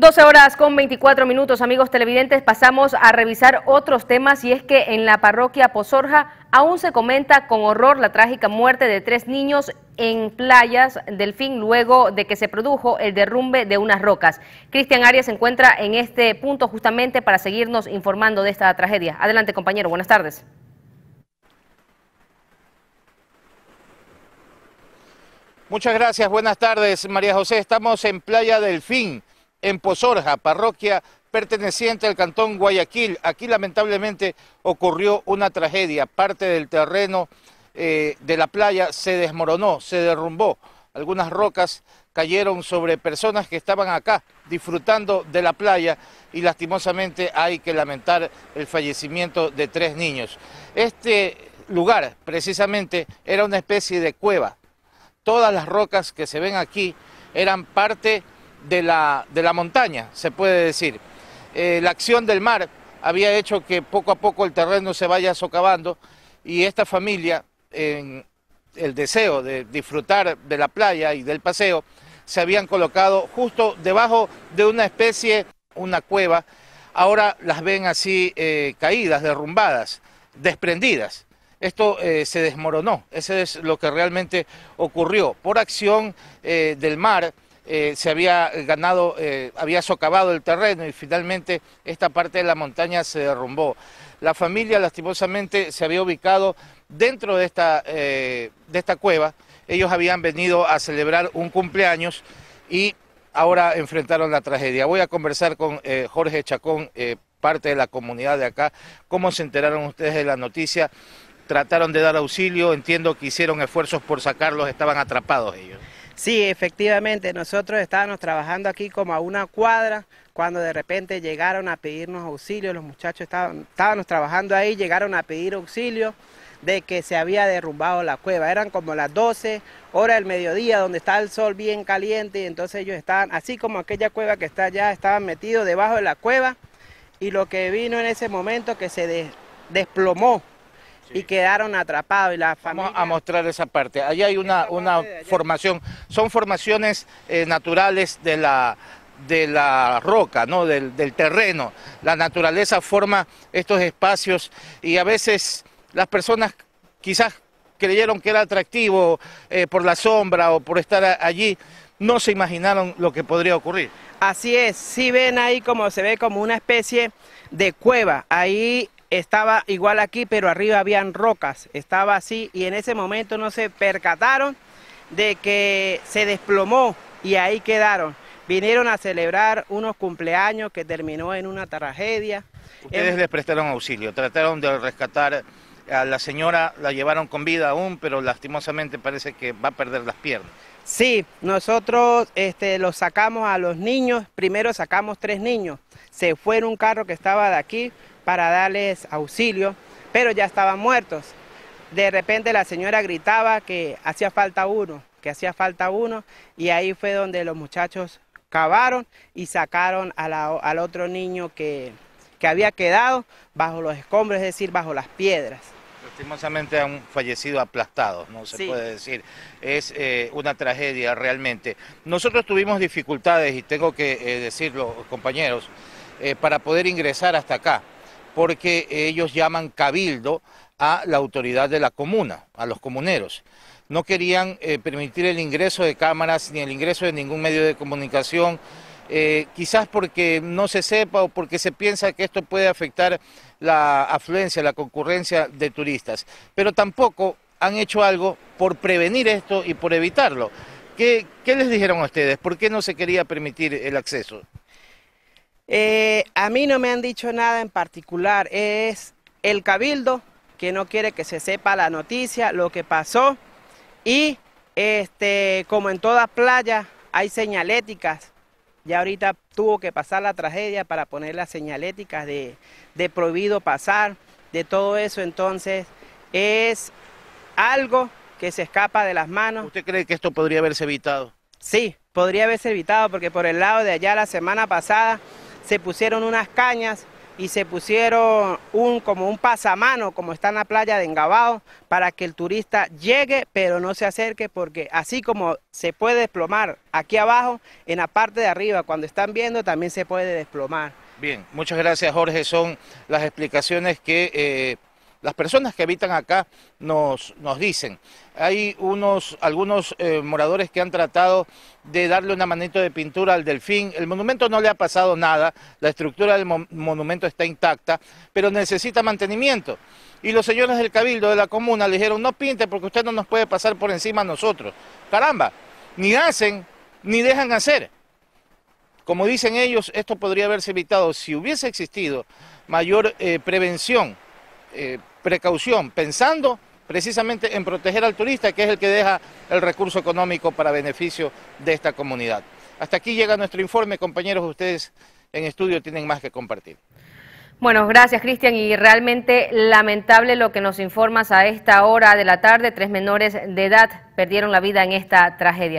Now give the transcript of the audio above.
12 horas con 24 minutos, amigos televidentes, pasamos a revisar otros temas y es que en la parroquia Pozorja aún se comenta con horror la trágica muerte de tres niños en playas del fin, luego de que se produjo el derrumbe de unas rocas. Cristian Arias se encuentra en este punto justamente para seguirnos informando de esta tragedia. Adelante compañero, buenas tardes. Muchas gracias, buenas tardes María José, estamos en Playa Delfín en Pozorja, parroquia perteneciente al cantón Guayaquil. Aquí lamentablemente ocurrió una tragedia, parte del terreno eh, de la playa se desmoronó, se derrumbó. Algunas rocas cayeron sobre personas que estaban acá disfrutando de la playa y lastimosamente hay que lamentar el fallecimiento de tres niños. Este lugar precisamente era una especie de cueva. Todas las rocas que se ven aquí eran parte de la, de la montaña, se puede decir. Eh, la acción del mar había hecho que poco a poco el terreno se vaya socavando y esta familia, en el deseo de disfrutar de la playa y del paseo, se habían colocado justo debajo de una especie, una cueva, ahora las ven así eh, caídas, derrumbadas, desprendidas. Esto eh, se desmoronó, eso es lo que realmente ocurrió por acción del mar. Eh, se había ganado, eh, había socavado el terreno y finalmente esta parte de la montaña se derrumbó. La familia lastimosamente se había ubicado dentro de esta, eh, de esta cueva. Ellos habían venido a celebrar un cumpleaños y ahora enfrentaron la tragedia. Voy a conversar con Jorge Chacón, parte de la comunidad de acá, cómo se enteraron ustedes de la noticia. Trataron de dar auxilio, entiendo que hicieron esfuerzos por sacarlos, estaban atrapados ellos. Sí, efectivamente, nosotros estábamos trabajando aquí como a una cuadra cuando de repente llegaron a pedirnos auxilio, los muchachos estaban, estábamos trabajando ahí, llegaron a pedir auxilio de que se había derrumbado la cueva. Eran como las 12 horas del mediodía, donde está el sol bien caliente, y entonces ellos estaban, así como aquella cueva que está allá, estaban metidos debajo de la cueva, y lo que vino en ese momento que se desplomó y quedaron atrapados. Y la Vamos a mostrar esa parte. Allí hay una, una formación, son formaciones eh, naturales de la, de la roca, ¿no? Del, terreno. La naturaleza forma estos espacios y a veces las personas quizás creyeron que era atractivo eh, por la sombra o por estar allí, no se imaginaron lo que podría ocurrir. Así es, si ven ahí como se ve como una especie de cueva, ahí estaba igual aquí, pero arriba habían rocas, estaba así y en ese momento no se percataron de que se desplomó y ahí quedaron. Vinieron a celebrar unos cumpleaños que terminó en una tragedia. Ustedes les prestaron auxilio, trataron de rescatar a la señora, la llevaron con vida aún, pero lastimosamente parece que va a perder las piernas. Sí, nosotros este, los sacamos a los niños, primero sacamos tres niños, se fue en un carro que estaba de aquí para darles auxilio, pero ya estaban muertos. De repente la señora gritaba que hacía falta uno, que hacía falta uno, y ahí fue donde los muchachos cavaron y sacaron al otro niño que, que había quedado bajo los escombros, es decir, bajo las piedras. Lastimosamente han fallecido aplastados, no se puede decir. Es eh, una tragedia realmente. Nosotros tuvimos dificultades, y tengo que eh, decirlo, compañeros, eh, para poder ingresar hasta acá, porque ellos llaman cabildo a la autoridad de la comuna, a los comuneros. No querían permitir el ingreso de cámaras ni el ingreso de ningún medio de comunicación eh, quizás porque no se sepa o porque se piensa que esto puede afectar la afluencia, la concurrencia de turistas, pero tampoco han hecho algo por prevenir esto y por evitarlo. ¿Qué, les dijeron a ustedes? ¿Por qué no se quería permitir el acceso? Eh, a mí no me han dicho nada en particular, es el cabildo que no quiere que se sepa la noticia, lo que pasó y este, como en toda playa hay señaléticas ya ahorita tuvo que pasar la tragedia para poner las señaléticas de, de prohibido pasar, de todo eso. Entonces, es algo que se escapa de las manos. ¿Usted cree que esto podría haberse evitado? Sí, podría haberse evitado porque por el lado de allá la semana pasada se pusieron unas cañas y se pusieron un, como un pasamano, como está en la playa de Engabao, para que el turista llegue pero no se acerque, porque así como se puede desplomar aquí abajo, en la parte de arriba, cuando están viendo, también se puede desplomar. Bien, muchas gracias Jorge, son las explicaciones que... Eh, las personas que habitan acá nos, nos dicen. Hay unos, algunos eh, moradores que han tratado de darle una manito de pintura al delfín. El monumento no le ha pasado nada, la estructura del monumento está intacta, pero necesita mantenimiento. Y los señores del cabildo de la comuna le dijeron, no pinte porque usted no nos puede pasar por encima a nosotros. Caramba, ni hacen, ni dejan hacer. Como dicen ellos, esto podría haberse evitado si hubiese existido mayor eh, prevención eh, precaución, pensando precisamente en proteger al turista, que es el que deja el recurso económico para beneficio de esta comunidad. Hasta aquí llega nuestro informe, compañeros, ustedes en estudio tienen más que compartir. Bueno, gracias Cristian y realmente lamentable lo que nos informas a esta hora de la tarde. Tres menores de edad perdieron la vida en esta tragedia.